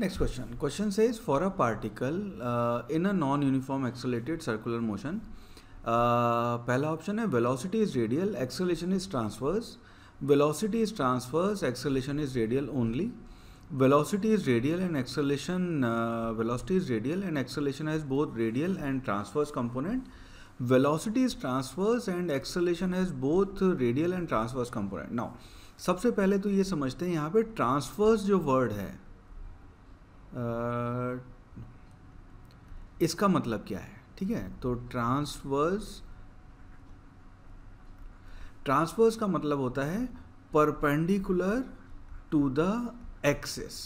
next question question से is for a particle in a non uniform accelerated circular motion पहला option है velocity is radial acceleration is transverse velocity is transverse acceleration is radial only velocity is radial and acceleration velocity is radial and acceleration has both radial and transverse component velocity is transverse and acceleration has both radial and transverse component now सबसे पहले तो ये समझते हैं यहाँ पे transverse जो word है इसका मतलब क्या है ठीक है तो ट्रांसवर्स ट्रांसवर्स का मतलब होता है परपेंडिकुलर टू द एक्सेस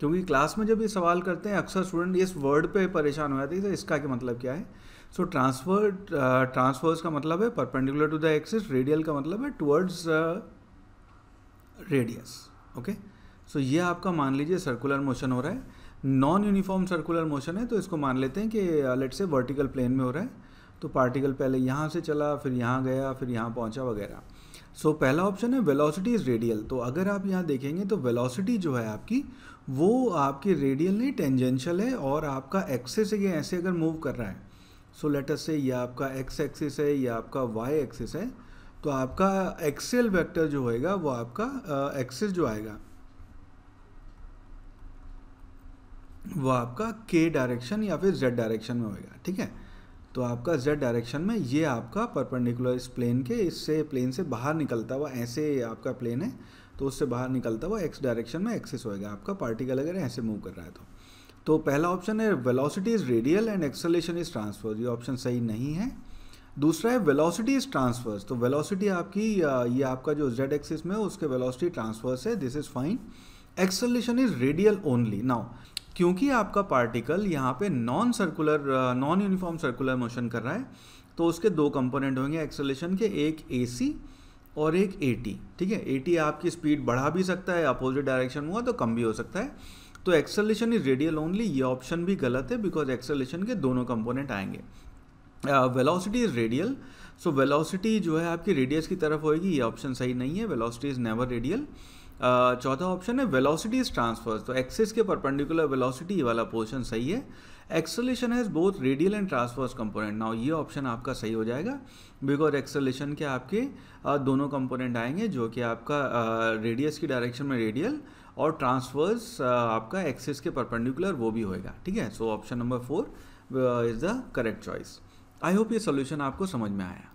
क्योंकि क्लास में जब ये सवाल करते हैं अक्सर स्टूडेंट इस वर्ड पे परेशान हो जाते हैं तो इसका क्या मतलब क्या है सो ट्रांसफर ट्रांसफर्स का मतलब है perpendicular to the axis radial का मतलब है towards radius okay so so, ये आपका मान लीजिए सर्कुलर मोशन हो रहा है नॉन यूनिफॉर्म सर्कुलर मोशन है तो इसको मान लेते हैं कि लेट से वर्टिकल प्लेन में हो रहा है तो पार्टिकल पहले यहाँ से चला फिर यहाँ गया फिर यहाँ पहुँचा वगैरह सो so, पहला ऑप्शन है वेलोसिटी इज़ रेडियल तो अगर आप यहाँ देखेंगे तो वेलोसिटी जो है आपकी वो आपकी रेडियल नहीं टेंजेंशियल है और आपका एक्सेस ये ऐसे अगर मूव कर रहा है सो लेटस से यह आपका एक्स एक्सिस है या आपका वाई एक्सिस है तो आपका एक्सेल वेक्टर जो होएगा वो आपका एक्सेस uh, जो आएगा वो आपका के डायरेक्शन या फिर जेड डायरेक्शन में होएगा ठीक है तो आपका जेड डायरेक्शन में ये आपका परपेंडिकुलर इस प्लेन के इससे प्लेन से बाहर निकलता हुआ ऐसे आपका प्लेन है तो उससे बाहर निकलता हुआ एक्स डायरेक्शन में एक्सेस होएगा आपका पार्टिकल अगर ऐसे मूव कर रहा है तो तो पहला ऑप्शन है velocity is radial and acceleration is transverse ये ऑप्शन सही नहीं है दूसरा है वेलोसिटी इज ट्रांसफर्स तो वेलोसिटी आपकी ये आपका जो जेड एक्सिस में उसके वेलोसिटी ट्रांसफर्स है this is fine acceleration is radial only now क्योंकि आपका पार्टिकल यहाँ पे non circular non uniform circular motion कर रहा है तो उसके दो कंपोनेंट होंगे एक्सेलेशन के एक ए और एक ए ठीक है ए आपकी स्पीड बढ़ा भी सकता है अपोजिट डायरेक्शन हुआ तो कम भी हो सकता है तो एक्सेलेशन इज रेडियल ओनली ये ऑप्शन भी गलत है बिकॉज एक्सेलेशन के दोनों कंपोनेंट आएंगे velocity is radial so velocity जो है आपकी रेडियस की तरफ होएगी ये ऑप्शन सही नहीं है वेलोसिटी इज नेवर रेडियल चौथा ऑप्शन है इज ट्रांसफर तो एक्सिस के परपेंडिकुलर वेलोसिटी वाला पोर्शन सही है acceleration has both radial and transverse component now ये ऑप्शन आपका सही हो जाएगा बिकॉज एक्सलेशन के आपके दोनों कंपोनेंट आएंगे जो कि आपका रेडियस की डायरेक्शन में रेडियल और ट्रांसफर्स आपका एक्सिस के परपेंडिकुलर वो भी होएगा ठीक है so option number four is the correct choice I hope ये सोल्यूशन आपको समझ में आया